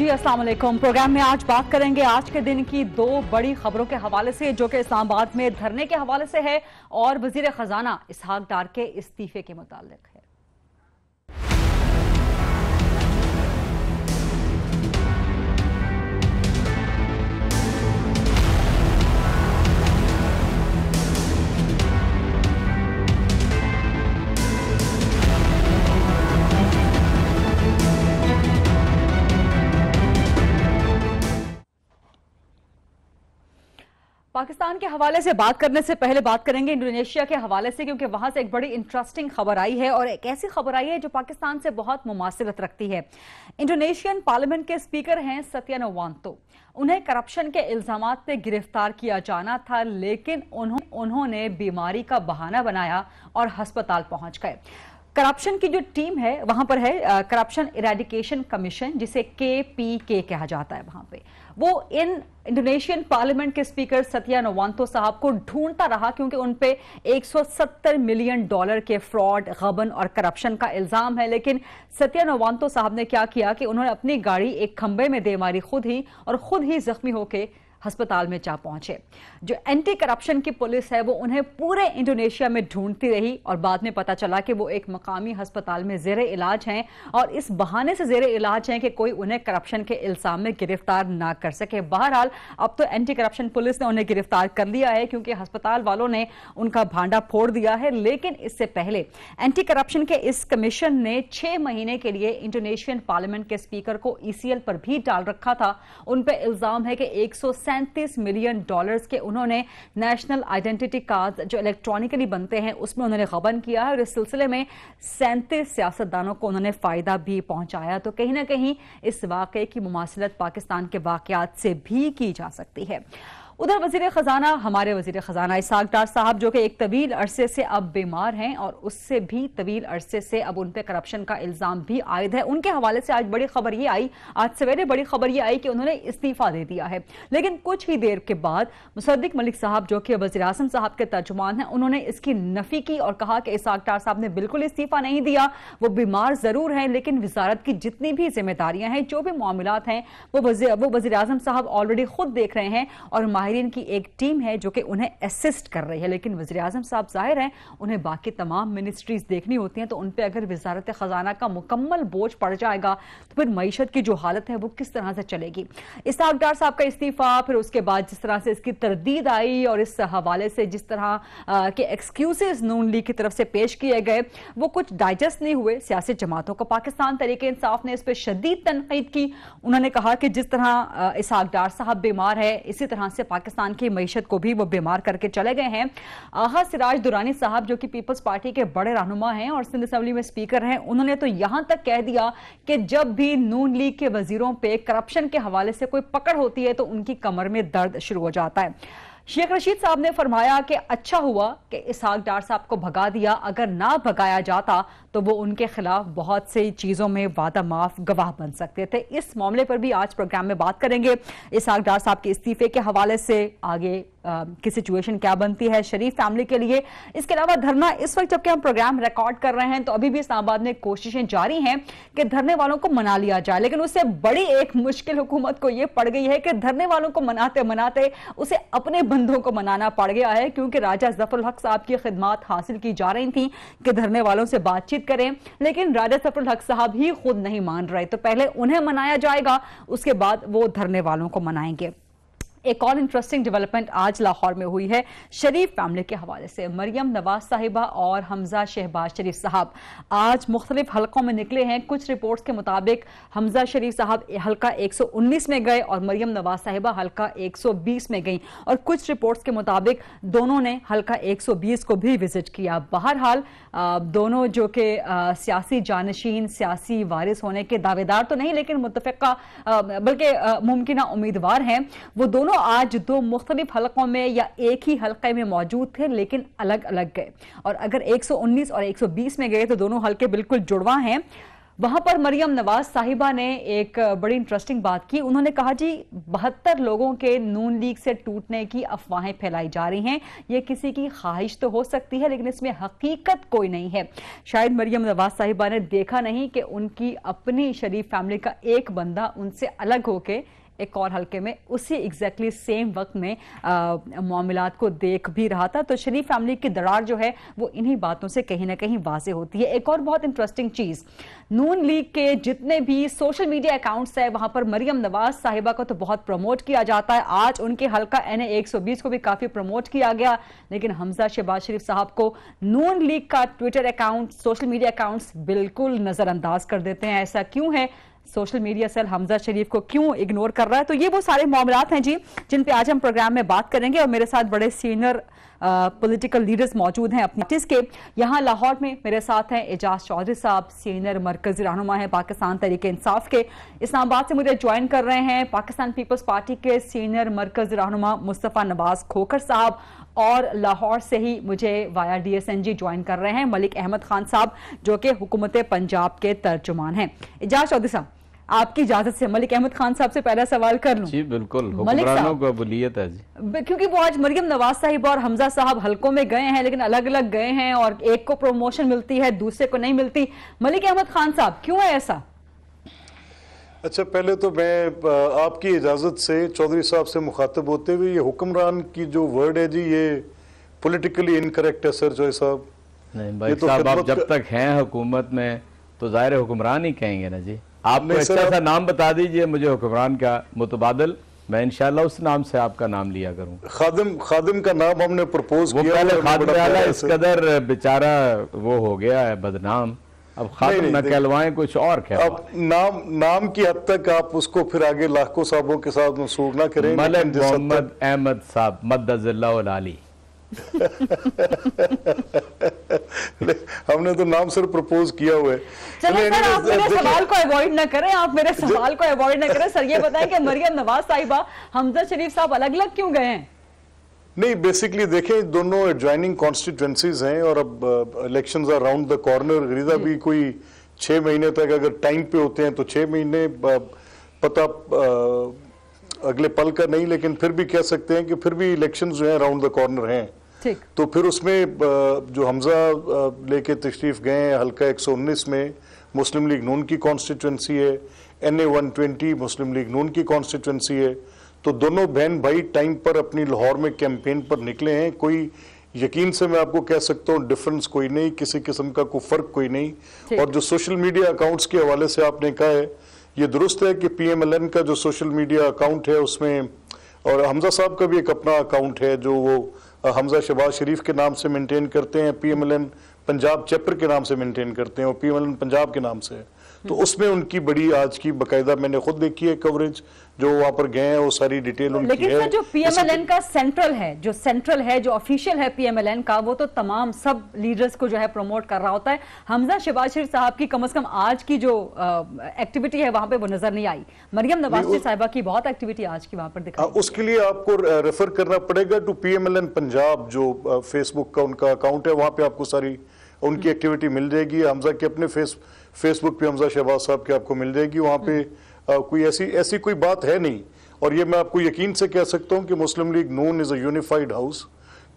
जी अस्सलाम प्रोग्राम में आज बात करेंगे आज के दिन की दो बड़ी खबरों के हवाले से जो कि इस्लामाबाद में धरने के हवाले से है और वजीर खजाना इसहाक डार के इस्तीफे के मुतालिक पाकिस्तान के हवाले से बात करने से पहले बात करेंगे इंडोनेशिया के हवाले से क्योंकि वहां से एक बड़ी इंटरेस्टिंग खबर आई है और एक ऐसी खबर आई है जो पाकिस्तान से बहुत मुमासरत रखती है इंडोनेशियन पार्लियामेंट के स्पीकर हैं सत्या वांतो उन्हें करप्शन के इल्जाम पे गिरफ्तार किया जाना था लेकिन उन्हों, उन्होंने बीमारी का बहाना बनाया और अस्पताल पहुंच गए करप्शन की जो टीम है वहां पर है करप्शन इरेडिकेशन कमीशन जिसे के पी के कहा जाता है वहां पर वो इन इंडोनेशियन पार्लियामेंट के स्पीकर सत्या नोवांतो साहब को ढूंढता रहा क्योंकि उन पे 170 मिलियन डॉलर के फ्रॉड गबन और करप्शन का इल्जाम है लेकिन सत्या नोवांतो साहब ने क्या किया कि उन्होंने अपनी गाड़ी एक खंबे में दे मारी खुद ही और खुद ही जख्मी होकर अस्पताल में जा पहुंचे जो एंटी करप्शन की पुलिस है वो उन्हें पूरे इंडोनेशिया में ढूंढती रही और बाद में पता चला कि वो एक मकामी अस्पताल में जेर इलाज हैं और इस बहाने से जेर इलाज हैं कि कोई उन्हें करप्शन के इल्जाम में गिरफ्तार ना कर सके बहरहाल अब तो एंटी करप्शन पुलिस ने उन्हें गिरफ्तार कर लिया है क्योंकि अस्पताल वालों ने उनका भांडा फोड़ दिया है लेकिन इससे पहले एंटी करप्शन के इस कमीशन ने छह महीने के लिए इंडोनेशियन पार्लियामेंट के स्पीकर को ईसीएल e पर भी डाल रखा था उन पर इल्जाम है कि एक सैंतीस मिलियन डॉलर्स के उन्होंने नेशनल आइडेंटिटी कार्ड जो इलेक्ट्रॉनिकली बनते हैं उसमें उन्होंने गबन किया है और इस सिलसिले में सैंतीस सियासतदानों को उन्होंने फ़ायदा भी पहुंचाया तो कहीं ना कहीं इस वाक़ की मुासिलत पाकिस्तान के वाकत से भी की जा सकती है उधर वजीर खजाना हमारे वजीर खजाना डार साहब जो कि एक तवील अरसे से अब बीमार हैं और उससे भी तवील अरसे से अब उन पर करप्शन का इल्ज़ाम भी आयद है उनके हवाले से आज बड़ी खबर ये आई आज सवेरे बड़ी खबर ये आई कि उन्होंने इस्तीफ़ा दे दिया है लेकिन कुछ ही देर के बाद मुसद्दिक मलिक साहब जो कि वजी अजम साहब के तर्जुमान हैं उन्होंने इसकी नफ़ी की और कहा कि इसाकडार साहब ने बिल्कुल इस्तीफ़ा नहीं दिया वो बीमार ज़रूर हैं लेकिन वजारत की जितनी भी जिम्मेदारियाँ हैं जो भी मामला हैं वो वो वजी अजम साहब ऑलरेडी खुद देख रहे हैं और माहिर माहरीन की एक टीम है जो कि उन्हें असिस्ट कर रही है लेकिन वजी अजम साहब जाहिर हैं उन्हें बाकी तमाम मिनिस्ट्रीज देखनी होती हैं तो उन पर अगर वजारत ख़जाना का मुकम्मल बोझ पड़ जाएगा तो फिर मीशत की जो हालत है वो किस तरह से चलेगी इसहाक डार साहब का इस्तीफ़ा फिर उसके बाद जिस तरह से इसकी तरदीद आई और इस हवाले से जिस तरह के एक्सक्यूज़ नून लीग की तरफ से पेश किए गए वो कुछ डाइजेस्ट नहीं हुए सियासी जमातों को पाकिस्तान तरीके इंसाफ ने इस पर शदीद तनकीद की उन्होंने कहा कि जिस तरह इसहाक डार साहब बीमार है इसी तरह से पाकिस्तान पाकिस्तान की मीशत को भी वो बीमार करके चले गए हैं आहा सिराज दुरानी साहब जो कि पीपल्स पार्टी के बड़े रहनुमा हैं और सिंध असम्बली में स्पीकर हैं उन्होंने तो यहां तक कह दिया कि जब भी नून लीग के वजीरों पर करप्शन के हवाले से कोई पकड़ होती है तो उनकी कमर में दर्द शुरू हो जाता है शेख रशीद साहब ने फरमाया कि अच्छा हुआ कि इसहाक डार साहब को भगा दिया अगर ना भगाया जाता तो वो उनके खिलाफ बहुत सी चीज़ों में वादा माफ गवाह बन सकते थे इस मामले पर भी आज प्रोग्राम में बात करेंगे इसहाक डार साहब के इस्तीफे के हवाले से आगे की सिचुएशन क्या बनती है शरीफ फैमिली के लिए इसके अलावा धरना इस वक्त जबकि हम प्रोग्राम रिकॉर्ड कर रहे हैं तो अभी भी इस्लामाबाद में कोशिशें जारी हैं कि धरने वालों को मना लिया जाए लेकिन उससे बड़ी एक मुश्किल हुकूमत को यह पड़ गई है कि धरने वालों को मनाते मनाते उसे अपने बंधों को मनाना पड़ गया है क्योंकि राजा जफरुल हक साहब की खिदमत हासिल की जा रही थी कि धरने वालों से बातचीत करें लेकिन राजा जफरुल हक साहब ही खुद नहीं मान रहे तो पहले उन्हें मनाया जाएगा उसके बाद वो धरने वालों को मनाएंगे एक और इंटरेस्टिंग डेवलपमेंट आज लाहौर में हुई है शरीफ फैमिली के हवाले से मरियम नवाज साहिबा और हमजा शहबाज शरीफ साहब आज मुख्तलिफ हलकों में निकले हैं कुछ रिपोर्ट्स के मुताबिक हमजा शरीफ साहब हल्का 119 में गए और मरियम नवाज साहिबा हल्का 120 में गई और कुछ रिपोर्ट्स के मुताबिक दोनों ने हल्का 120 को भी विजिट किया बहरहाल दोनों जो कि सियासी जानशीन सियासी वारिस होने के दावेदार तो नहीं लेकिन मुतफ़ा बल्कि मुमकिन उम्मीदवार हैं वो दोनों दोनों आज दो मुख्तलिफ हलकों में या एक ही हलके में मौजूद थे लेकिन अलग अलग गए और अगर 119 और 120 में गए तो दोनों हलके बिल्कुल जुड़वा हैं वहां पर मरियम नवाज साहिबा ने एक बड़ी इंटरेस्टिंग बात की उन्होंने कहा जी बहत्तर लोगों के नून लीग से टूटने की अफवाहें फैलाई जा रही हैं ये किसी की ख्वाहिश तो हो सकती है लेकिन इसमें हकीकत कोई नहीं है शायद मरियम नवाज साहिबा ने देखा नहीं कि उनकी अपनी शरीफ फैमिली का एक बंदा उनसे अलग होके एक और हल्के में उसी एग्जैक्टली exactly सेम वक्त में मामला को देख भी रहा था तो शरीफ फैमिली की दरार जो है वो इन्हीं बातों से कहीं ना कहीं वाजे होती है एक और बहुत इंटरेस्टिंग चीज़ नून लीग के जितने भी सोशल मीडिया अकाउंट्स है वहां पर मरियम नवाज साहिबा को तो बहुत प्रमोट किया जाता है आज उनके हल्का एन ए को भी काफ़ी प्रमोट किया गया लेकिन हमजा शहबाज शरीफ साहब को नून लीग का Twitter account social media accounts बिल्कुल नज़रअंदाज कर देते हैं ऐसा क्यों है social media cell Hamza Sharif को क्यों इग्नोर कर रहा है तो ये वो सारे मामला हैं जी जिन पे आज हम प्रोग्राम में बात करेंगे और मेरे साथ बड़े सीनियर पॉलिटिकल लीडर्स मौजूद हैं अपने जिसके यहाँ लाहौर में मेरे साथ हैं एजाज चौधरी साहब सीनियर मरकजी रहनुमा हैं पाकिस्तान तरीके इंसाफ के इस्लामाबाद से मुझे ज्वाइन कर रहे हैं पाकिस्तान पीपल्स पार्टी के सीनियर मरकज रहनुमा मुस्तफ़ा नवाज खोखर साहब और लाहौर से ही मुझे वाया डीएसएनजी ज्वाइन कर रहे हैं मलिक अहमद खान साहब जो कि हुकूमत पंजाब के तर्जुमान हैं एजाज चौधरी साहब आपकी इजाजत से मलिक अहमद खान साहब से पहला सवाल कर लूं। जी बिल्कुल मलिक साहब है जी क्योंकि वो आज मरियम नवाज साहिब और हमजा साहब हलकों में गए हैं लेकिन अलग अलग गए हैं और एक को प्रमोशन मिलती है दूसरे को नहीं मिलती मलिक अहमद खान साहब क्यों है ऐसा अच्छा पहले तो मैं आपकी इजाज़त से चौधरी साहब से मुखातब होते हुए ये हुक्मरान की जो वर्ड है जी ये पोलिटिकली इनकरेक्ट है सर चौधरी साहब नहीं भाई तो साहब आप जब तक हैं हुकूमत में तो ज़ाहिर हुक्मरान ही कहेंगे ना जी आपने अच्छा सा नाम बता दीजिए मुझे हुक्मरान का मुतबादल मैं इंशाल्लाह उस नाम से आपका नाम लिया करूं खादिम खादिम का नाम हमने प्रपोज किया पहले खादिम आला इस कदर बेचारा वो हो गया है बदनाम अब खादिम न कहलवाएं कुछ और क्या अब नाम नाम की हद तक आप उसको फिर आगे लाखों साहबों के साथ मंसूब ना करें मलिक मोहम्मद अहमद साहब मद्दजिल्लाह मद्दजिल्ला हमने तो नाम सिर्फ प्रपोज किया हुआ है सर आप मेरे सवाल को अवॉइड ना करें आप मेरे सवाल को अवॉइड ना करें सर ये बताएं कि मरियम नवाज साहिबा हमजा शरीफ साहब अलग अलग क्यों गए हैं नहीं बेसिकली देखें दोनों ज्वाइनिंग कॉन्स्टिट्यूंसीज हैं और अब election are round the corner गरीदा भी कोई छः महीने तक अगर टाइम पे होते हैं तो छः महीने पता अगले पल का नहीं लेकिन फिर भी कह सकते हैं कि फिर भी इलेक्शन जो है राउंड द कॉर्नर हैं तो फिर उसमें जो हमजा लेके तशरीफ गए हैं हल्का 119 में मुस्लिम लीग नून की कॉन्स्टिट्यूंसी है N A one twenty Muslim League Noon की कॉन्स्टिट्यूंसी है तो दोनों बहन भाई टाइम पर अपनी लाहौर में कैंपेन पर निकले हैं कोई यकीन से मैं आपको कह सकता हूँ डिफरेंस कोई नहीं किसी किस्म का कोई फर्क कोई नहीं और जो सोशल मीडिया अकाउंट्स के हवाले से आपने कहा है ये दुरुस्त है कि पीएमएलएन का जो सोशल मीडिया अकाउंट है उसमें और हमजा साहब का भी एक अपना अकाउंट है जो वो हमजा शहबाज शरीफ के नाम से मेंटेन करते हैं पीएमएलएन पंजाब चैप्टर के नाम से मेंटेन करते हैं और पीएमएलएन पंजाब के नाम से तो उसमें उनकी बड़ी आज की बाकायदा मैंने खुद देखी है कवरेज जो वहाँ पर गए वो सारी डिटेल उनकी लेकिन है जो पीएमएलएन का सेंट्रल है जो सेंट्रल है जो ऑफिशियल है पीएमएलएन का वो तो तमाम सब लीडर्स को जो है प्रमोट कर रहा होता है हमजा शबाशिर साहब की कम अज कम आज की जो एक्टिविटी है वहाँ पे वो नजर नहीं आई मरियम नवाज साहबा की बहुत एक्टिविटी आज की वहाँ पर दिखा हाँ, उसके लिए आपको रेफर करना पड़ेगा टू पीएमएलएन पंजाब जो फेसबुक का उनका अकाउंट है वहाँ पे आपको सारी उनकी एक्टिविटी हम्म। मिल जाएगी हमजा के अपने फेस फेसबुक पे हमजा शहबाज साहब की आपको मिल जाएगी वहाँ हम्म। पे कोई ऐसी ऐसी कोई बात है नहीं और ये मैं आपको यकीन से कह सकता हूँ कि Muslim League Noon is a unified house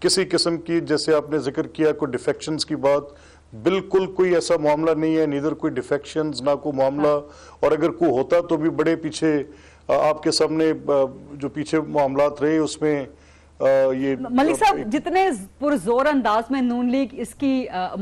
किसी किस्म की जैसे आपने जिक्र किया कोई डिफेक्शंस की बात बिल्कुल कोई ऐसा मामला नहीं है नीदर कोई डिफेक्शंस ना कोई मामला हाँ। और अगर कोई होता तो भी बड़े पीछे आपके सामने जो पीछे मामला रहे उसमें ये मलिक साहब जितने पुरजोर अंदाज में नून लीग इसकी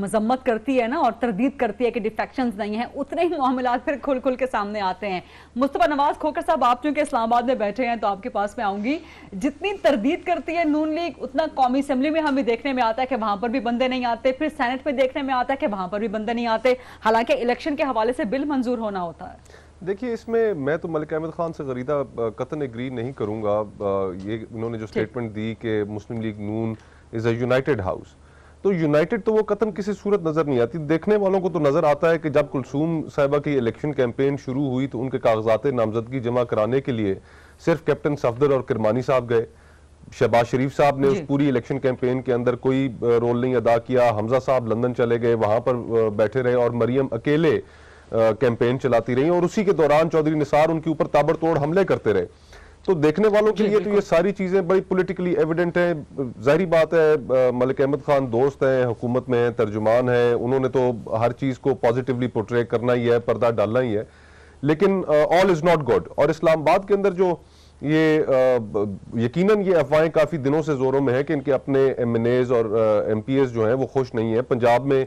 मजम्मत करती है ना और तरदीद करती है कि डिफेक्शन नहीं है उतने ही मामला फिर खुल खुल के सामने आते हैं मुस्तफ़ा नवाज खोकर साहब आप चूंकि इस्लामाबाद में बैठे हैं तो आपके पास में आऊंगी जितनी तरदीद करती है नून लीग उतना कौमी असम्बली में हमें देखने में आता है कि वहां पर भी बंदे नहीं आते फिर सैनेट में देखने में आता है कि वहां पर भी बंदे नहीं आते हालांकि इलेक्शन के हवाले से बिल मंजूर होना होता है देखिए इसमें मैं तो मलिक अहमद ख़ान से गरीदा कतन एग्री नहीं करूंगा ये उन्होंने जो स्टेटमेंट दी कि Muslim League Noon is a united house तो यूनाइटेड तो वो कतन किसी सूरत नज़र नहीं आती देखने वालों को तो नज़र आता है कि जब कुलसूम साहिबा की इलेक्शन कैंपेन शुरू हुई तो उनके कागजात नामजदगी जमा कराने के लिए सिर्फ कैप्टन सफदर और किरमानी साहब गए शहबाज शरीफ साहब ने उस पूरी इलेक्शन कैंपेन के अंदर कोई रोल नहीं अदा किया हमजा साहब लंदन चले गए वहाँ पर बैठे रहे और मरियम अकेले कैंपेन चलाती रही और उसी के दौरान चौधरी निसार उनके ऊपर ताबड़तोड़ हमले करते रहे तो देखने वालों के लिए तो ये सारी चीज़ें बड़ी पॉलिटिकली एविडेंट है जाहरी बात है मलिक अहमद खान दोस्त हैं हुकूमत में हैं तर्जुमान हैं उन्होंने तो हर चीज़ को पॉजिटिवली पोर्ट्रे करना ही है पर्दा डालना ही है लेकिन ऑल इज़ नॉट गुड और इस्लामाबाद के अंदर जो ये यकीनन ये अफवाहें काफ़ी दिनों से जोरों में है कि इनके अपने एम और एम जो हैं वो खुश नहीं है पंजाब में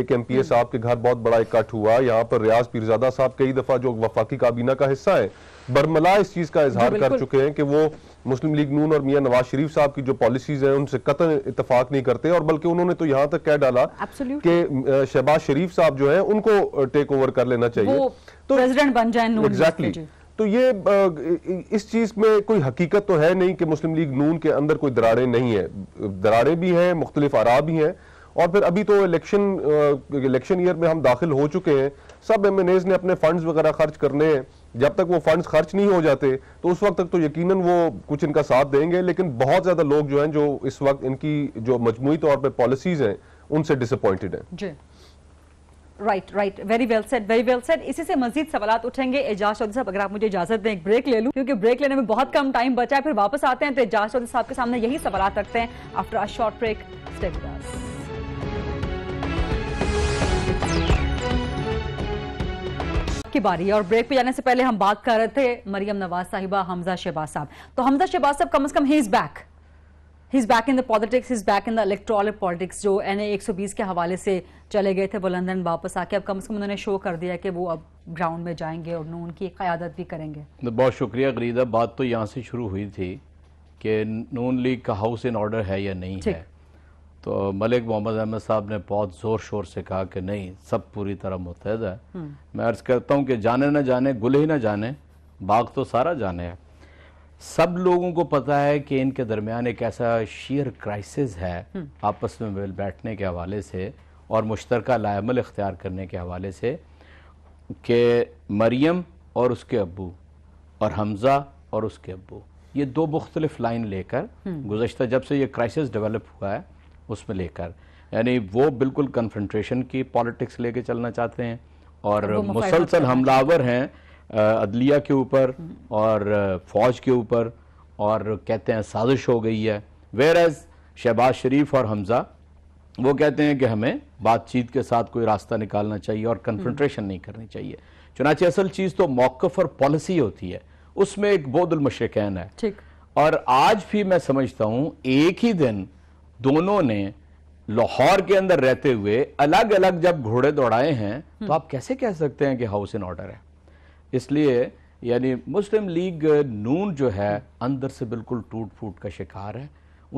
एक एम साहब के घर बहुत बड़ा इकट्ठ हुआ यहाँ पर रियाज पीरजादा साहब कई दफा जो वफाकी काबीना का हिस्सा है बरमला इस चीज का इजहार कर चुके हैं कि वो मुस्लिम लीग नून और मियाँ नवाज शरीफ साहब की जो पॉलिसीज हैं उनसे कतन इतफाक नहीं करते और बल्कि उन्होंने तो यहाँ तक कह डाला कि शहबाज शरीफ साहब जो है उनको टेक ओवर कर लेना चाहिए तो प्रेसिडेंट बन जाए एग्जैक्टली तो ये इस चीज़ में कोई हकीकत तो है नहीं कि मुस्लिम लीग नून के अंदर कोई दरारें नहीं है दरारें भी हैं मुख्तलिफ आरा भी हैं और फिर अभी तो इलेक्शन इलेक्शन ईयर में हम दाखिल हो चुके हैं सब एम ने अपने फंड्स वगैरह खर्च करने हैं जब तक वो फंड्स खर्च नहीं हो जाते तो उस वक्त तक तो यकीनन वो कुछ इनका साथ देंगे लेकिन बहुत ज़्यादा लोग जो हैं जो इस वक्त इनकी जो मजमू तौर पर पॉलिसीज़ हैं उनसे डिसअपॉइंटेड हैं जी right right very well set very well set इसी से मजीद सवाल उठेंगे एजाज चौधरी साहब अगर आप मुझे इजाजत दें एक ब्रेक ले लूं क्योंकि ब्रेक लेने में बहुत कम टाइम बचा है फिर वापस आते हैं तो एजाज चौधरी साहब के सामने यही सवाल रखते हैं after a short break state की बारी और ब्रेक पे जाने से पहले हम बात कर रहे थे मरियम नवाज साहिबा हमजा शहबाज साहब तो हमजा शहबाज साहब कम अज कम he is back he back in the politics is back in the electoral politics जो एन ए एक सौ बीस के हवाले से चले गए थे वो लंदन वापस आके अब कम अज कम उन्होंने शो कर दिया कि वो अब ग्राउंड में जाएंगे और नून की क्यादत भी करेंगे तो बहुत शुक्रिया गरीदा बात तो यहाँ से शुरू हुई थी कि नून लीग का हाउस इन ऑर्डर है या नहीं है तो मलिक मोहम्मद अहमद साहब ने बहुत ज़ोर शोर से कहा कि नहीं सब पूरी तरह मुतहद है हम्म। मैं अर्ज़ करता हूँ कि जाने ना जाने गुल ही ना जाने बाग तो सारा जाने है सब लोगों को पता है कि इनके दरमियान एक ऐसा शेयर क्राइसिस है हम्म। आपस में मिल बैठने के हवाले से और मुश्तर लायमल इख्तियार करने के हवाले से कि मरियम और उसके अबू और हमज़ा और उसके अबू ये दो मुख्तलिफ लाइन लेकर हम्म। गुजशत जब से ये क्राइसिस डेवलप हुआ है उसमें लेकर यानी वो बिल्कुल कन्फेंट्रेशन की पॉलिटिक्स लेके चलना चाहते हैं और मुसलसल हमलावर हैं अदलिया के ऊपर और फौज के ऊपर और कहते हैं साजिश हो गई है वेर एज शहबाज शरीफ और हमजा वो कहते हैं कि हमें बातचीत के साथ कोई रास्ता निकालना चाहिए और कन्फेंट्रेशन हम्म। नहीं करनी चाहिए चुनाचे असल चीज़ तो मौकफ और पॉलिसी होती है उसमें एक बोदल है ठीक और आज भी मैं समझता हूँ एक ही दिन दोनों ने लाहौर के अंदर रहते हुए अलग अलग जब घोड़े दौड़ाए हैं हम्म। तो आप कैसे कह सकते हैं कि हाउस इन ऑर्डर है इसलिए यानी मुस्लिम लीग नून जो है अंदर से बिल्कुल टूट फूट का शिकार है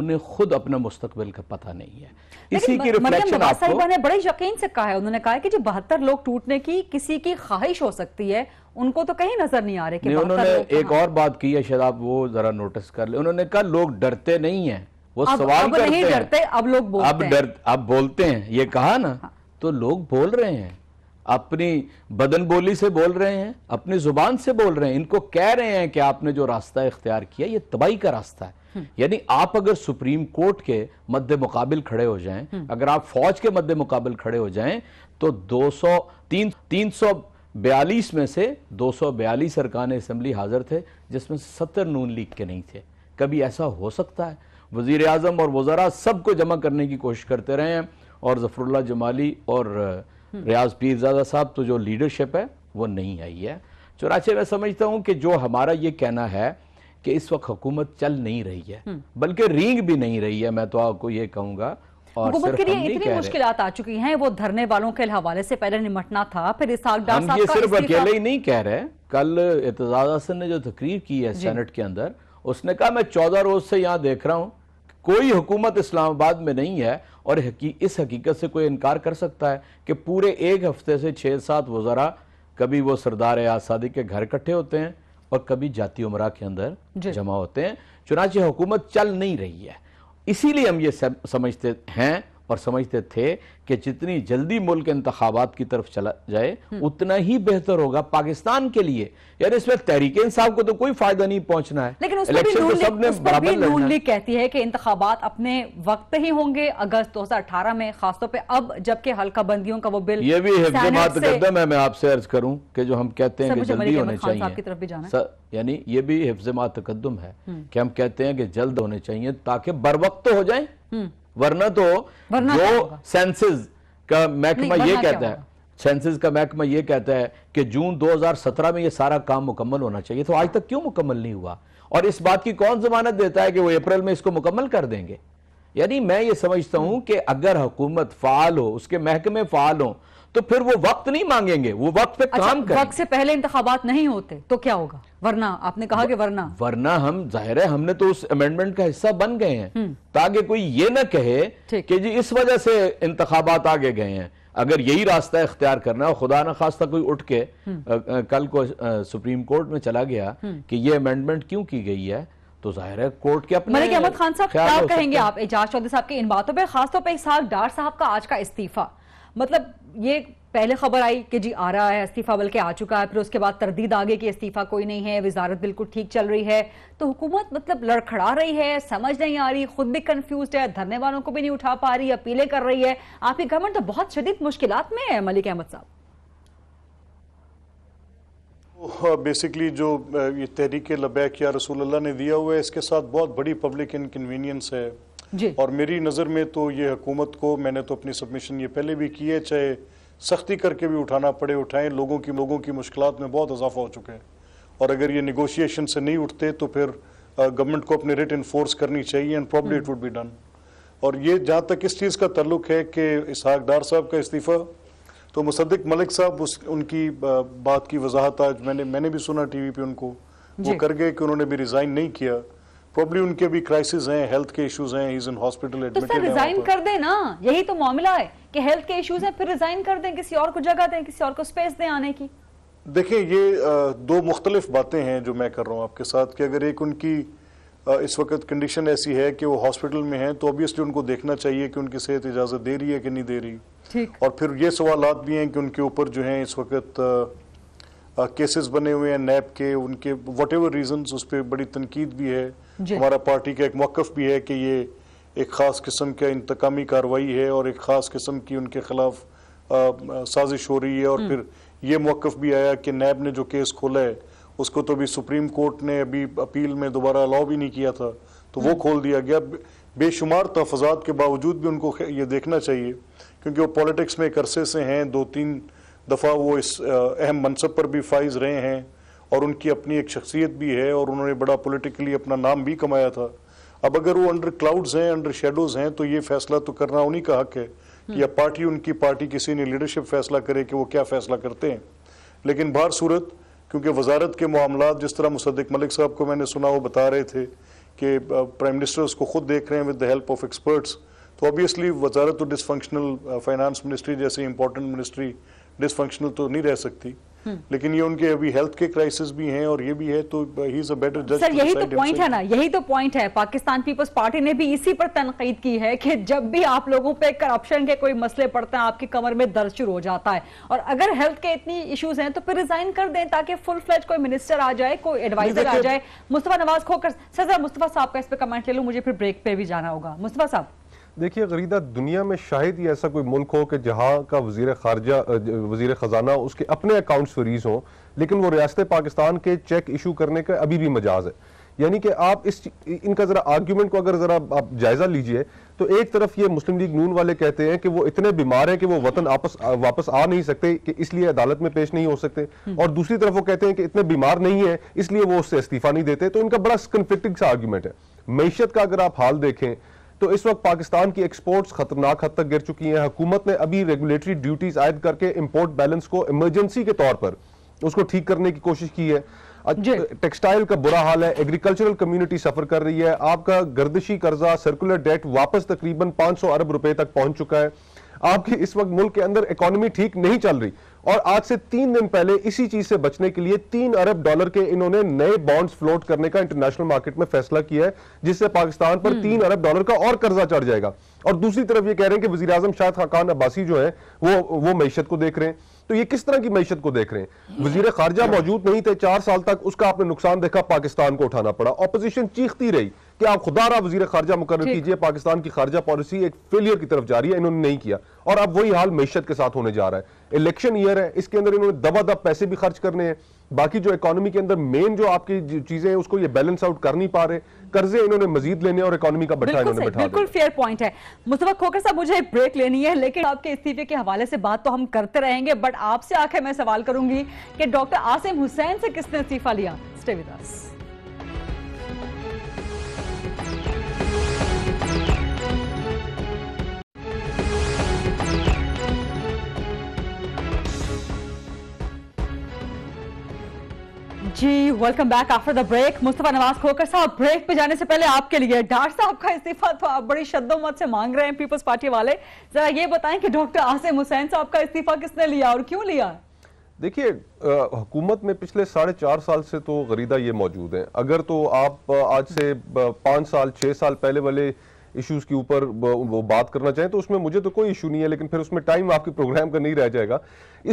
उन्हें खुद अपना मुस्तकबिल का पता नहीं है इसी की रिफ्लेक्शन आपको ने बड़े यकीन से कहा है उन्होंने कहा है कि जो बहत्तर लोग टूटने की किसी की ख्वाहिश हो सकती है उनको तो कहीं नजर नहीं आ रहे कि उन्होंने एक और बात की है शायद आप वो जरा नोटिस कर ले उन्होंने कहा लोग डरते नहीं है वो अब, सवाल अब करते नहीं डरते अब लोग बोलते अब डर अब बोलते हैं ये कहा ना हाँ। तो लोग बोल रहे हैं अपनी बदन बोली से बोल रहे हैं अपनी जुबान से बोल रहे हैं इनको कह रहे हैं कि आपने जो रास्ता इख्तियार किया ये तबाही का रास्ता है हम्म। यानी आप अगर सुप्रीम कोर्ट के मद्द मुकाबल खड़े हो जाएं हम्म। अगर आप फौज के मद्द मुकाबल खड़े हो जाएं तो 200 तीन तीन सौ बयालीस में से 242 सरकान असम्बली हाजिर थे जिसमें सत्तर नून लीग के नहीं थे कभी ऐसा हो सकता है वजीर अजम और वज़रा सबको जमा करने की कोशिश करते रहे हैं और जफरुल्ला जमाली और हम्म। रियाज पीरजादा साहब तो जो लीडरशिप है वो नहीं आई है चुनाचे मैं समझता हूँ कि जो हमारा ये कहना है कि इस वक्त हुकूमत चल नहीं रही है हम्म। बल्कि रींग भी नहीं रही है मैं तो आपको ये कहूंगा हुकूमत के लिए इतनी मुश्किल आ चुकी हैं वो धरने वालों के हवाले से पहले निमटना था फिर इसहाक डार ये सिर्फ अकेले ही नहीं कह रहे कल एतजाज हसन ने जो तकरीर की है सेनेट के अंदर उसने कहा मैं चौदह रोज से यहाँ देख रहा हूँ कोई हुकूमत इस्लामाबाद में नहीं है और हकी, इस हकीकत से कोई इनकार कर सकता है कि पूरे एक हफ्ते से छः सात वज़रा कभी वो सरदार आसादी के घर इकट्ठे होते हैं और कभी जाति उमरा के अंदर जमा होते हैं चुनाची हुकूमत चल नहीं रही है इसीलिए हम ये समझते हैं और समझते थे कि जितनी जल्दी मुल्क इंतबात की तरफ चला जाए हम्म। उतना ही बेहतर होगा पाकिस्तान के लिए यानी इसमें तहरीक इंसाफ को तो कोई फायदा नहीं पहुंचना है लेकिन तो सबने भी कहती है कि इंतबात अपने वक्त ही होंगे अगस्त दो हजार अठारह में खासतौर पर अब जबकि हल्का बंदियों का वो बिल ये भी है मैं आपसे अर्ज करूं कि जो हम कहते हैं कि जल्दी होने चाहिए यानी ये भी हिफ्जमातकदम है हम्म। कि हम कहते हैं कि जल्द होने चाहिए ताकि बर वक्त तो हो जाए हम्म। वरना तो वरना जो सेंसेस का महकमा ये कहता है सेंसेस का महकमा ये कहता है कि जून 2017 में ये सारा काम मुकम्मल होना चाहिए तो आज तक क्यों मुकम्मल नहीं हुआ और इस बात की कौन जमानत देता है कि वो अप्रैल में इसको मुकम्मल कर देंगे यानी मैं ये समझता हूं कि अगर हुकूमत फाल हो उसके महकमे फाल हो तो फिर वो वक्त नहीं मांगेंगे वो वक्त पे अच्छा, काम वक्त से पहले इंतबात नहीं होते तो क्या होगा वरना आपने कहा कि वरना वरना हम जाहिर है हमने तो उस अमेंडमेंट का हिस्सा बन गए हैं हम्म। ताकि तो कोई ये ना कहे कि जी इस वजह से इंतबात आगे गए हैं अगर यही रास्ता इख्तियार करना और खुदा न खास्ता कोई उठ के आ, हम्म। आ, कल को आ, सुप्रीम कोर्ट में चला गया हम्म। कि ये अमेंडमेंट क्यों की गई है तो जाहिर है कोर्ट के अपने अहमद खान साहब क्या कहेंगे आप एजाज चौधरी साहब की इन बातों पर खासतौर पर इसहाक डार साहब का आज का इस्तीफा मतलब ये पहले खबर आई कि जी आ रहा है इस्तीफा बल्कि आ चुका है फिर उसके बाद तरदीद आ गई कि इस्तीफा कोई नहीं है वजारत बिल्कुल ठीक चल रही है तो हुकूमत मतलब लड़खड़ा रही है समझ नहीं आ रही खुद भी कंफ्यूज है धरने वालों को भी नहीं उठा पा रही अपीलें कर रही है आपकी गवर्नमेंट तो बहुत शदीद मुश्किल में है मलिक अहमद साहब बेसिकली जो ये तहरीक लबैक या रसूल अल्लाह ने दिया हुआ है इसके साथ बहुत बड़ी पब्लिक इनकन्वीनियंस है और मेरी नज़र में तो ये हुकूमत को मैंने तो अपनी सबमिशन ये पहले भी की है चाहे सख्ती करके भी उठाना पड़े उठाएं लोगों की लोगों की मुश्किल में बहुत इजाफा हो चुके हैं और अगर ये निगोशिएशन से नहीं उठते तो फिर गवर्नमेंट को अपने रेट इन्फोर्स करनी चाहिए and problem it would be done और ये जहाँ तक इस चीज़ का तल्लुक है कि इसहाक डार साहब का इस्तीफ़ा तो मुसद मलिक साहब उस उनकी बात की वजाहत आज मैंने मैंने भी सुना टी वी पर उनको वो कर गए कि उन्होंने भी रिज़ाइन नहीं किया प्रॉब्ली उनके भी क्राइसिस हैं हेल्थ के इश्यूज हैं he is in hospital admitted तो रिजाइन कर दें ना यही तो मामला है कि हेल्थ के इश्यूज हैं फिर रिजाइन कर दें किसी और को जगह दें किसी और को स्पेस दें आने की देखिए ये दो मुख्तलिफ बातें हैं जो मैं कर रहा हूँ आपके साथ कि अगर एक उनकी इस वक्त कंडीशन ऐसी है कि वो हॉस्पिटल में हैं तो ऑब्वियसली उनको देखना चाहिए कि उनकी सेहत इजाज़त दे रही है कि नहीं दे रही और फिर ये सवाल भी हैं कि उनके ऊपर जो हैं इस वक्त केसेस बने हुए हैं नैब के उनके वट एवर रीजन उस पर बड़ी तनकीद भी है हमारा पार्टी का एक मौकफ भी है कि ये एक ख़ास किस्म का इंतकामी कार्रवाई है और एक ख़ास किस्म की उनके खिलाफ साजिश हो रही है और हम्म। फिर ये मौक़ भी आया कि नैब ने जो केस खोला है उसको तो अभी सुप्रीम कोर्ट ने अभी अपील में दोबारा अलाउ भी नहीं किया था तो वो हम्म। खोल दिया गया बेशुमार तहफात के बावजूद भी उनको ये देखना चाहिए क्योंकि वो पॉलिटिक्स में एक अरसे से हैं दो तीन दफ़ा वो इस अहम मनसब पर भी फाइज रहे हैं और उनकी अपनी एक शख्सियत भी है और उन्होंने बड़ा पोलिटिकली अपना नाम भी कमाया था अब अगर वो अंडर क्लाउड्स हैं अंडर शेडोज़ हैं तो ये फैसला तो करना उन्हीं का हक है कि हम्म। अब पार्टी उनकी पार्टी किसी ने लीडरशिप फैसला करे कि वो क्या फैसला करते हैं लेकिन बाहर सूरत क्योंकि वजारत के मामला जिस तरह मुसदक मलिक साहब को मैंने सुना वो बता रहे थे कि प्राइम मिनिस्टर उसको खुद देख रहे हैं with the help of experts तो ऑबियसली वजारत डिसफंक्शनल फाइनेंस मिनिस्ट्री जैसी इंपॉर्टेंट मिनिस्ट्री डिसफंक्शनल तो नहीं रह सकती हम्म। लेकिन ये उनके अभी हेल्थ के क्राइसिस भी हैं और ये भी है तो ही इज अ बेटर जज सर यही तो पॉइंट है ना यही तो पॉइंट है पाकिस्तान पीपल्स पार्टी ने भी इसी पर तनकीद की है कि जब भी आप लोगों पे करप्शन के कोई मसले पड़ते हैं आपकी कमर में दर्द शुरू हो जाता है और अगर हेल्थ के इतनी इश्यूज हैं तो फिर रिजाइन कर दें ताकि फुल फ्लेज कोई मिनिस्टर आ जाए कोई एडवाइजर आ जाए मुस्तफा नवाज खोकर सर मुस्तफा साहब का इस पर कमेंट ले लूँ मुझे फिर ब्रेक पे भी जाना होगा मुस्तफा साहब देखिए गरीदा दुनिया में शायद ही ऐसा कोई मुल्क हो कि जहाँ का वजीर खारजा वजीर ख़जाना उसके अपने अकाउंट्स फ्रीज हों लेकिन वो रियासत पाकिस्तान के चेक इशू करने का अभी भी मजाज है यानी कि आप इस इनका ज़रा आर्ग्यूमेंट को अगर ज़रा आप जायज़ा लीजिए तो एक तरफ ये मुस्लिम लीग नून वाले कहते हैं कि वो इतने बीमार हैं कि वो वतन आपस वापस आ नहीं सकते कि इसलिए अदालत में पेश नहीं हो सकते हम्म। और दूसरी तरफ वो कहते हैं कि इतने बीमार नहीं है इसलिए वो उससे इस्तीफा नहीं देते तो इनका बड़ा कन्फ्लिक्टिंग सा आर्ग्यूमेंट है मीशत का अगर आप हाल देखें तो इस वक्त पाकिस्तान की एक्सपोर्ट्स खतरनाक हद तक गिर चुकी हैं हुकूमत ने अभी रेगुलेटरी ड्यूटीज आयद करके इंपोर्ट बैलेंस को इमरजेंसी के तौर पर उसको ठीक करने की कोशिश की है टेक्सटाइल का बुरा हाल है एग्रीकल्चरल कम्युनिटी सफर कर रही है आपका गर्दिशी कर्जा सर्कुलर डेट वापस तकरीबन 500 अरब रुपए तक पहुंच चुका है आपकी इस वक्त मुल्क के अंदर इकोनॉमी ठीक नहीं चल रही और आज से तीन दिन पहले इसी चीज से बचने के लिए तीन अरब डॉलर के इन्होंने नए बॉन्ड्स फ्लोट करने का इंटरनेशनल मार्केट में फैसला किया है जिससे पाकिस्तान पर हम्म। तीन अरब डॉलर का और कर्जा चढ़ जाएगा और दूसरी तरफ ये कह रहे हैं कि वजी अजम शाह खान अब्बासी जो है वो वो मीशत को देख रहे हैं तो ये किस तरह की मीशत को देख रहे हैं हम्म। वजीर खारजा मौजूद नहीं थे चार साल तक उसका आपने नुकसान देखा पाकिस्तान को उठाना पड़ा ऑपोजिशन चीखती रही कि आप खुदा रहा वजी खारजा मुकर कीजिए पाकिस्तान की खारजा पॉलिसी एक फेलियर की तरफ जा रही है इन्होंने नहीं किया और अब वही हाल मीशत के साथ होने जा रहा है इलेक्शन ईयर है इसके अंदर इन्होंने दबा दब पैसे भी खर्च करने हैं बाकी जो इकोनॉमी के अंदर मेन जो आपकी चीजें हैं उसको ये बैलेंस आउट कर नहीं पा रहे कर्जे इन्होंने मजीद लेने और इकोनॉमी का बैठा इन्होंने बैठा बिल्कुल फेयर पॉइंट है मुस्तफा खोकर साहब मुझे ब्रेक लेनी है लेकिन आपके इस्तीफे के हवाले से बात तो हम करते रहेंगे बट आपसे आखिर मैं सवाल करूंगी कि डॉक्टर आसिम हुसैन से किसने इस्तीफा लिया स्टे जी welcome back after the break Mustafa Nawaz Khokhar साहब ब्रेक पे जाने से पहले आपके लिए डार साहब का इस्तीफा तो आप बड़ी मत से मांग रहे हैं पीपल्स पार्टी वाले जरा ये बताएं कि डॉक्टर आसिम हुसैन साहब का इस्तीफा किसने लिया और क्यों लिया देखिए हुकूमत में पिछले साढ़े चार साल से तो गरीदा ये मौजूद है अगर तो आप आज से पाँच साल छः साल पहले वाले इश्यूज़ के ऊपर वो बात करना चाहें तो उसमें मुझे तो कोई इशू नहीं है लेकिन फिर उसमें टाइम आपके प्रोग्राम का नहीं रह जाएगा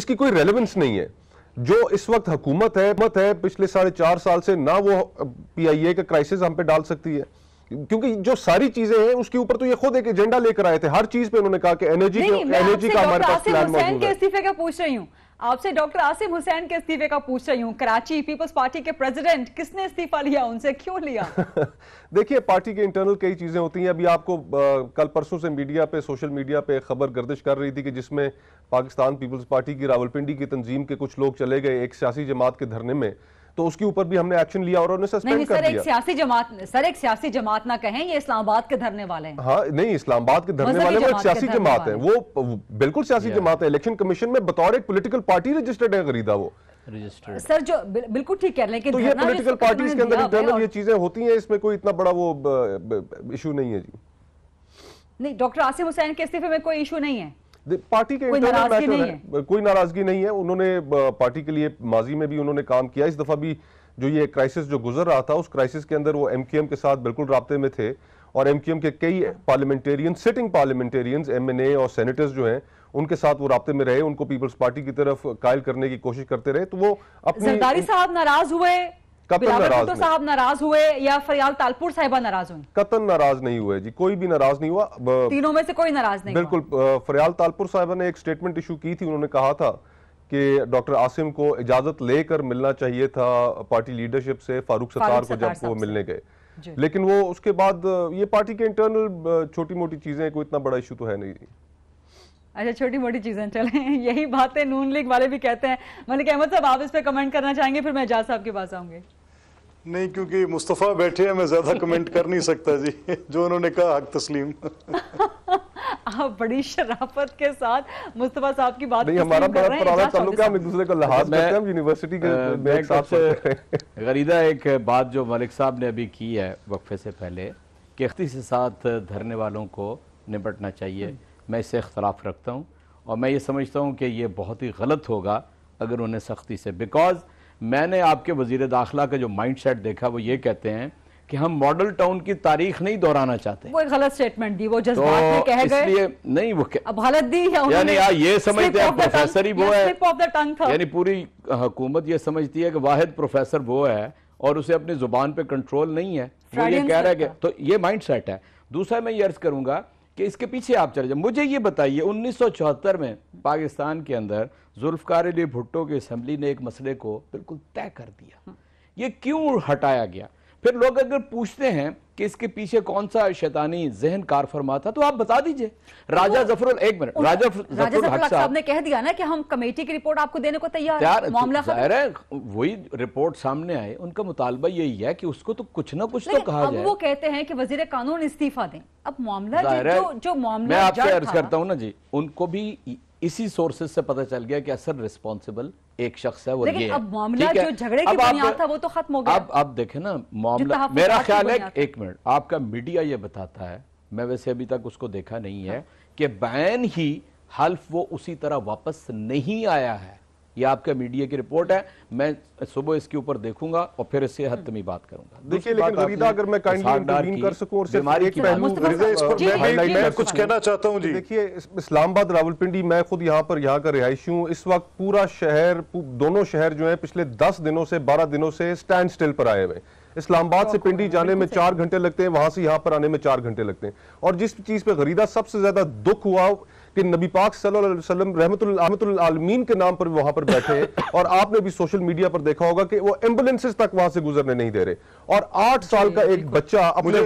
इसकी कोई रेलिवेंस नहीं है जो इस वक्त हुकूमत है मत है पिछले साढ़े चार साल से ना वो पीआईए का क्राइसिस हम पे डाल सकती है क्योंकि जो सारी चीजें हैं उसके ऊपर तो ये खुद एक एजेंडा लेकर आए थे हर चीज पे उन्होंने कहा कि एनर्जी एनर्जी का हमारे पास प्लान मौजूद है इस्तीफे का पूछ रही हूँ आपसे डॉक्टर आसिम हुसैन के इस्तीफे का पूछ रही हूँ कराची पीपल्स पार्टी के प्रेसिडेंट किसने इस्तीफा लिया उनसे क्यों लिया देखिए पार्टी के इंटरनल कई चीज़ें होती हैं अभी आपको आ, कल परसों से मीडिया पे सोशल मीडिया पे खबर गर्दिश कर रही थी कि जिसमें पाकिस्तान पीपल्स पार्टी की रावलपिंडी की तंजीम के कुछ लोग चले गए एक सियासी जमात के धरने में तो उसके ऊपर भी हमने एक्शन लिया और उन्हें सस्पेंड कर दिया सियासी जमात सर एक सियासी जमात ना कहें ये इस्लामाबाद के धरने वाले हैं हाँ नहीं इस्लामाबाद के धरने वाले वो एक सियासी जमात है वो बिल्कुल सियासी जमात है इलेक्शन कमीशन में बतौर एक पोलिटिकल पार्टी रजिस्टर्ड है खरीदा वो रजिस्टर्ड सर जो बिल्कुल ठीक कह रहे हैं कि तो ये पॉलिटिकल पार्टीज के अंदर इंटरनल ये चीजें होती हैं इसमें कोई इतना बड़ा वो इशू नहीं है जी नहीं डॉक्टर आसिफ हुसैन के इस्तीफे में कोई इशू नहीं है पार्टी के इंटरनल मैटर है कोई नाराजगी नहीं है उन्होंने पार्टी के लिए माजी में भी उन्होंने काम किया इस दफा भी जो ये क्राइसिस जो गुजर रहा था उस क्राइसिस के अंदर वो एम के साथ बिल्कुल रबते में थे और एम के कई पार्लियामेंटेरियन सिटिंग पार्लियामेंटेरियंस एमएनए और सेनेटर्स जो हैं उनके साथ वो रबते में रहे उनको पीपल्स पार्टी की तरफ कायल करने की कोशिश करते रहे तो वो अपने साहब नाराज हुए तो साहब नाराज हुए या फरियाल तालपुर साहिबा नाराज हुए कतन नाराज नहीं हुए जी कोई भी नाराज नहीं हुआ ब... तीनों में से कोई नाराज नहीं बिल्कुल फरियाल तालपुर साहिबा ने एक स्टेटमेंट इशू की थी उन्होंने कहा था कि डॉक्टर आसिम को इजाजत लेकर मिलना चाहिए था पार्टी लीडरशिप से फारूक सत्तार को जब वो मिलने गए लेकिन वो उसके बाद ये पार्टी के इंटरनल छोटी मोटी चीजें कोई इतना बड़ा इशू तो है नहीं अच्छा छोटी मोटी चीजें चले यही बातें नून लीग वाले भी कहते हैं मलिक अहमद साहब आप इस पर कमेंट करना चाहेंगे फिर मैं एजाज साहब के पास आऊंगी नहीं क्योंकि मुस्तफ़ा बैठे हैं मैं ज़्यादा कमेंट कर नहीं सकता जी जो उन्होंने कहा हक तस्लीम आप बड़ी शराफत के साथ मुस्तफ़ा साहब की बात नहीं हमारा बड़ा पुराना ताल्लुक है हम एक दूसरे का लिहाज करते हैं यूनिवर्सिटी के मैं साहब गरीदा एक बात जो मलिक साहब ने अभी की है वक्फे से पहले कि अख्ती से साथ धरने वालों को निपटना चाहिए मैं इससे अख्तराफ रखता हूँ और मैं ये समझता हूँ कि ये बहुत ही गलत होगा अगर उन्हें सख्ती से बिकॉज मैंने आपके वजीर दाखिला का जो माइंड सेट देखा वो ये कहते हैं कि हम मॉडल टाउन की तारीख नहीं दोहराना चाहते वो गलत स्टेटमेंट दी वो तो जज्बात तो में कह गए नहीं वो अब गलत दी यानी या हाँ, ये समझते हैं प्रोफेसर ही वो है यानी पूरी हाँ, हुकूमत ये समझती है कि वाहिद प्रोफेसर वो है और उसे अपनी जुबान पे कंट्रोल नहीं है वो ये कह रहा है कि तो ये माइंड सेट है दूसरा मैं ये अर्ज करूंगा कि इसके पीछे आप चले जाए मुझे ये बताइए 1974 में पाकिस्तान के अंदर जुल्फकार अली भुट्टो की असम्बली ने एक मसले को बिल्कुल तय कर दिया ये क्यों हटाया गया फिर लोग अगर पूछते हैं कि इसके पीछे कौन सा शैतानी जहन कार फरमा था तो आप बता दीजिए राजा जफर एक मिनट राजा जफर साहब ने कह दिया ना कि हम कमेटी की रिपोर्ट आपको देने को तैयार मामला है वही रिपोर्ट सामने आए उनका मुतालबा यही है कि उसको तो कुछ ना कुछ तो कहा जाए वो कहते हैं कि वजीर कानून इस्तीफा दें अब मामला जो मामला मैं आपसे अर्ज करता हूँ ना जी उनको भी इसी सोर्सेज से पता चल गया कि असल रिस्पॉन्सिबल एक शख्स है वो लेकिन ये अब मामला जो झगड़े की बुनियाद था वो तो खत्म हो गया अब आप देखें ना मामला मेरा ख्याल है एक मिनट आपका मीडिया ये बताता है मैं वैसे अभी तक उसको देखा नहीं है हाँ। कि बैन ही हल्फ वो उसी तरह वापस नहीं आया है ये आपका मीडिया की रिपोर्ट है मैं सुबह इसके ऊपर देखूंगा और फिर इससे हतमी बात करूंगा देखिए लेकिन अगर मैं काइंडली कर सकूं और मैं कुछ कहना चाहता हूं जी देखिए इस्लामाबाद रावलपिंडी मैं खुद यहां पर यहां का रिहायशी हूं इस वक्त पूरा शहर दोनों शहर जो है पिछले दस दिनों से बारह दिनों से स्टैंड स्टिल पर आए हुए इस्लामाबाद से पिंडी जाने में चार घंटे लगते हैं वहां से यहाँ पर आने में चार घंटे लगते हैं और जिस चीज पे गरीदा सबसे ज्यादा दुख हुआ कि नबी पाक सल्लल्लाहु रहमतुल के नाम पर वहां पर बैठे हैं और आपने भी सोशल मीडिया पर देखा होगा कि वो एम्बुलेंसेज तक वहां से गुजरने नहीं दे रहे और आठ साल का एक बच्चा अपने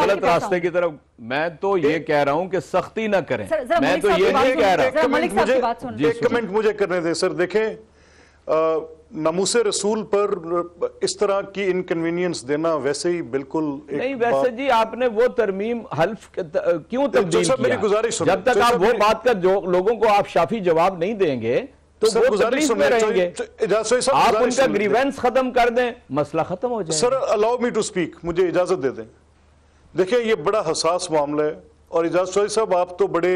गलत रास्ते की तरफ मैं तो ये कह रहा हूं कि सख्ती ना करें मैं तो ये नहीं कह रहा मुझे कमेंट मुझे करने दे सर देखें नमूस रसूल पर इस तरह की इनकन्वीनियंस देना वैसे ही बिल्कुल एक नहीं वैसे जी आपने वो तरमीम हल्फ क्यों तब्दील किया मेरी गुजारिश जब तक आप वो बात का जो लोगों को आप शाफी जवाब नहीं देंगे तो सर, गुजारिश में रहेंगे तो- तो- आप उनका ग्रीवेंस खत्म कर दें मसला खत्म हो जाए sir allow me to speak मुझे इजाजत दे दें देखिए ये बड़ा हसास मामला है और इजाजत साहब आप तो बड़े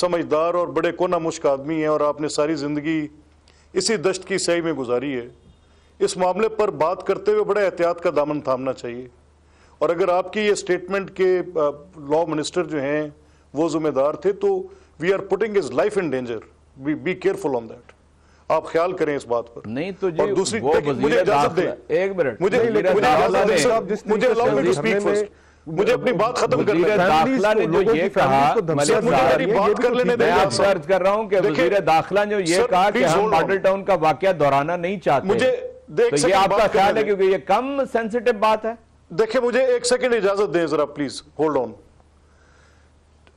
समझदार और बड़े कोना मुश्क आदमी हैं और आपने सारी जिंदगी इसी दश्त की सही में गुजारी है इस मामले पर बात करते हुए बड़े एहतियात का दामन थामना चाहिए और अगर आपकी ये स्टेटमेंट के लॉ मिनिस्टर जो हैं वो जिम्मेदार थे तो we are putting his life in danger be be careful on that आप ख्याल करें इस बात पर नहीं तो और दूसरी मुझे इजाजत दें एक मिनट मुझे मुझे स्पीक फर्स्ट मुझे अपनी बात खत्म तो कर दाखला ने रहा हूँ कि वजीर ने ये कहा कि हम मॉडल टाउन का वाक्य दोहराना नहीं चाहते मुझे तो ये आपका ख्याल है क्योंकि ये कम सेंसिटिव बात है देखिए मुझे एक सेकंड इजाजत दें जरा प्लीज होल्ड ऑन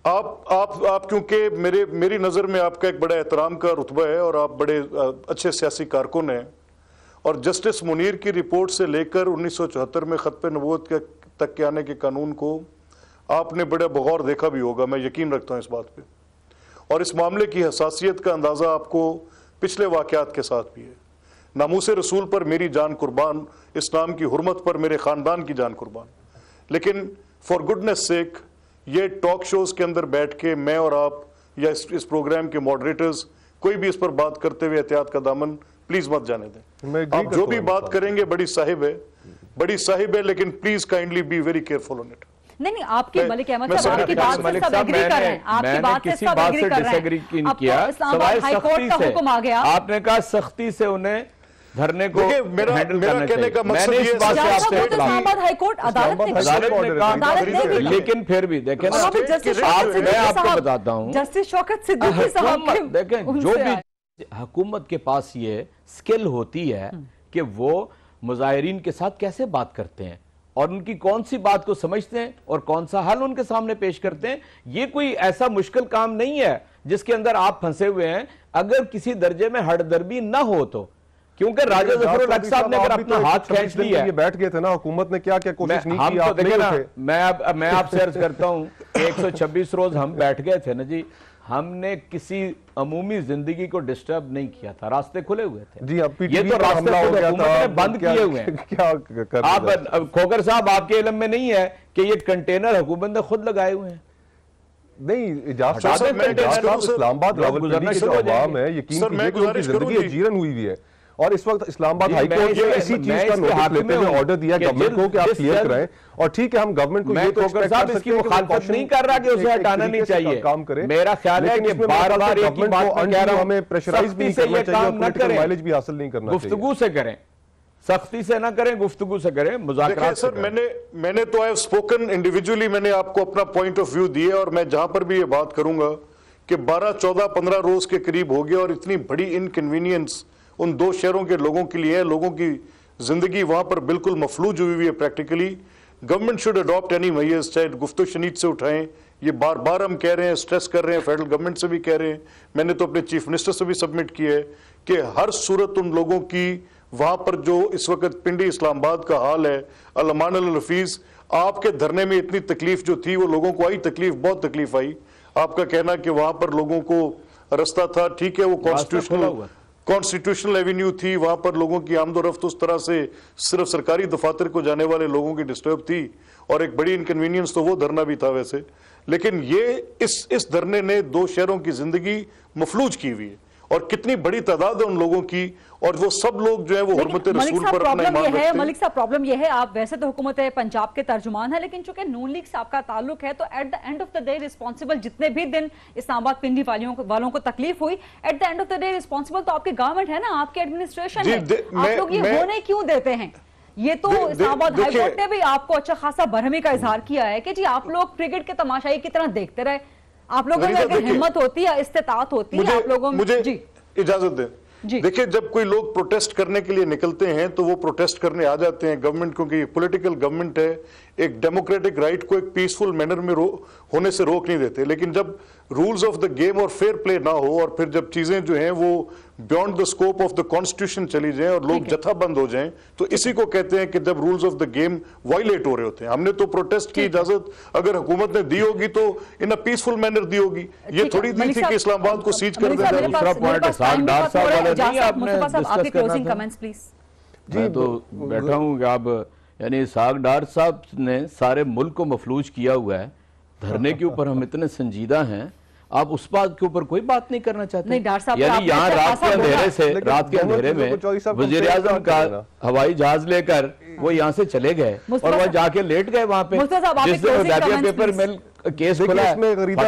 आप आप आप क्योंकि मेरे मेरी नज़र में आपका एक बड़ा एहतराम का रुतबा है और आप बड़े अच्छे सियासी कारकुन हैं और जस्टिस मुनीर की रिपोर्ट से लेकर 1974 में ख़त पे नबूत का तक के आने के कानून को आपने बड़े बगौर देखा भी होगा मैं यकीन रखता हूँ इस बात पर और इस मामले की हसासीत का अंदाज़ा आपको पिछले वाक़ात के साथ भी है नामूस रसूल पर मेरी जान कुर्बान इस्लाम की हरमत पर मेरे ख़ानदान की जान कुर्बान लेकिन फॉर गुडनेस सेक ये टॉक शोज़ के अंदर बैठ के मैं और आप या इस, इस प्रोग्राम के मॉडरेटर्स कोई भी इस पर बात करते हुए एहतियात का दामन प्लीज़ मत जाने दें आप जो भी बात करेंगे बड़ी साहिब है बड़ी साहिब है लेकिन please kindly be very careful on it नहीं नहीं आपके मलिक अहमद साहब बात से सब एग्री कर रहे हैं बात से सब एग्री कर रहे हैं किया सवाल का हुक्म आ गया आपने कहा सख्ती से उन्हें धरने को मेरा, मेरा कहने का मकसद ये अदालत ने अदालत ने लेकिन फिर भी देखें ना मैं आपको बताता हूँ जस्टिस शौकत सिद्दीकी साहब देखें जो भी हुकूमत के पास ये स्किल होती है हम्म। कि वो मुजाहरीन के साथ कैसे बात करते हैं और उनकी कौन सी बात को समझते हैं और कौन सा हल उनके सामने पेश करते हैं ये कोई ऐसा मुश्किल काम नहीं है जिसके अंदर आप फंसे हुए हैं अगर किसी दर्जे में हड़दर्बी ना हो तो क्योंकि राजा जफर साहब ने अगर तो अपना तो हाथ खेच लिया ये बैठ गए थे ना हुकूमत ने क्या क्या कोशिश नहीं हम तो आप नहीं मैं अब मैं आपसे अर्ज करता हूं 126 रोज हम बैठ गए थे ना जी हमने किसी अमूमी जिंदगी को डिस्टर्ब नहीं किया था रास्ते खुले हुए थे जी अब ये तो रास्ते हो गया था, ने बंद किए हुए हैं क्या कर आप खोकर साहब आपके इलम में नहीं है कि ये कंटेनर हुकूमत ने खुद लगाए हुए हैं नहीं इजाजत इस्लामाबाद रावलपिंडी के जो है यकीन कीजिए कि उनकी जिंदगी जीरन हुई हुई है और इस वक्त इस्लामाबाद हाई कोर्ट ने इसी चीज का नोटिस लेते हुए ऑर्डर दिया गवर्नमेंट को कि आप क्लियर करें और ठीक है हम गवर्नमेंट को ये तो कर साहब इसकी मुखालफत नहीं कर रहा कि उसे हटाना नहीं चाहिए काम करें मेरा ख्याल है कि बार बार एक ही बात कह रहा हूं हमें प्रेशराइज भी नहीं करना चाहिए माइलेज भी हासिल नहीं करना चाहिए गुफ्तगू से करें सख्ती से ना करें गुफ्तगु से करें मुझे सर मैंने मैंने तो आई स्पोकन इंडिविजुअली मैंने आपको अपना पॉइंट ऑफ व्यू दिया और मैं जहां पर भी ये बात करूंगा कि 12, 14, 15 रोज के करीब हो गया और इतनी बड़ी इनकन्वीनियंस उन दो शहरों के लोगों के लिए है लोगों की ज़िंदगी वहां पर बिल्कुल मफलूज हुई हुई है practically government should adopt any measures चाहे गुफ्त शनीद से उठाएं ये बार बार हम कह रहे हैं स्ट्रेस कर रहे हैं फेडरल गवर्नमेंट से भी कह रहे हैं मैंने तो अपने चीफ मिनिस्टर से भी सबमिट किया है कि हर सूरत उन लोगों की वहाँ पर जो इस वक्त पिंडी इस्लामाबाद का हाल है अलमान अलफीज़ आपके धरने में इतनी तकलीफ जो थी वो लोगों को आई तकलीफ बहुत तकलीफ आई आपका कहना कि वहां पर लोगों को रास्ता था ठीक है वो कॉन्स्टिट्यूशनल कॉन्स्टिट्यूशनल एवेन्यू थी वहाँ पर लोगों की आमदोरफ्त उस तरह से सिर्फ सरकारी दफातर को जाने वाले लोगों की डिस्टर्ब थी और एक बड़ी इनकन्वीनियंस तो वो धरना भी था वैसे लेकिन ये इस इस धरने ने दो शहरों की जिंदगी मफलूज की हुई है और कितनी बड़ी तादाद है उन लोगों की और वो सब लोग जो है वो हरमत रसूल पर अपना ये है मलिक साहब प्रॉब्लम ये है आप वैसे तो हुकूमत है पंजाब के तर्जुमान है लेकिन चूंकि नून लीग साहब का ताल्लुक है तो at the end of the day responsible जितने भी दिन इस्लामाबाद पिंडी वालियों वालों को तकलीफ हुई at the end of the day responsible तो आपके गवर्नमेंट है ना आपके एडमिनिस्ट्रेशन है आप लोग ये होने क्यों देते हैं ये तो इस्लामाबाद हाईकोर्ट ने भी आपको अच्छा खासा बरहमी का इजहार किया है कि जी आप लोग क्रिकेट के तमाशाई की तरह देखते रहे आप लोगों में अगर हिम्मत होती है इस्तात होती है आप लोगों में मुझे इजाजत दें देखिए जब कोई लोग प्रोटेस्ट करने के लिए निकलते हैं तो वो प्रोटेस्ट करने आ जाते हैं गवर्नमेंट क्योंकि पॉलिटिकल गवर्नमेंट है एक डेमोक्रेटिक राइट right को एक पीसफुल मैनर में होने से रोक नहीं देते लेकिन जब रूल्स ऑफ द गेम और फेयर प्ले ना हो और फिर जब चीजें जो हैं वो beyond the scope of the constitution चली जाएं और लोग जथाबंद हो जाएं तो इसी को कहते हैं कि जब rules of the game violate हो रहे होते हैं हमने तो प्रोटेस्ट की इजाजत अगर हुकूमत ने दी होगी तो इन अ पीसफुल मैनर दी होगी ये थोड़ी दी थी कि इस्लामाबाद को सीज कर दिया जी तो बैठा हूँ आप यानी इसहाक डार साहब ने सारे मुल्क को मफलूज किया हुआ है धरने के ऊपर हम इतने संजीदा हैं आप उस बात के ऊपर कोई बात नहीं करना चाहते यानी यहाँ अच्छा रात के अंधेरे से रात के अंधेरे में वजीर आजम का हवाई जहाज लेकर वो यहाँ से चले गए और वह जाके लेट गए वहाँ पे तो पेपर मिल केस खुला है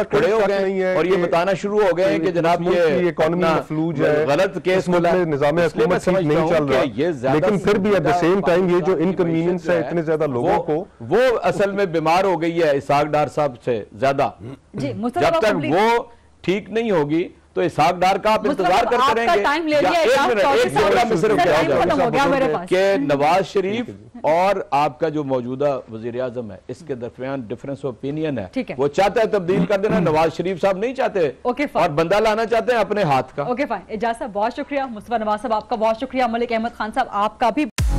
खड़े हो गए नहीं है और ये बताना शुरू हो गए कि जनाब ये इकोनॉमी फ्लूज है गलत केस खुला है निजाम हुकूमत नहीं चल रहा ये लेकिन फिर भी एट द सेम टाइम ये जो इनकन्वीनियंस है इतने ज्यादा लोगों को वो असल में बीमार हो गई है इसहाक डार साहब से ज्यादा जब तक वो ठीक नहीं होगी तो इसहाकदार का आप मतलब इंतजार करते रहेंगे कि नवाज शरीफ और आपका जो मौजूदा वजीर आजम है इसके दरमियान डिफरेंस ऑफ ओपिनियन है वो चाहता है तब्दील कर देना नवाज शरीफ साहब नहीं चाहते और बंदा लाना चाहते हैं अपने हाथ का ओके फाइन एजाज साहब बहुत शुक्रिया मुस्तफा नवाज साहब आपका बहुत शुक्रिया मलिक अहमद खान साहब आपका भी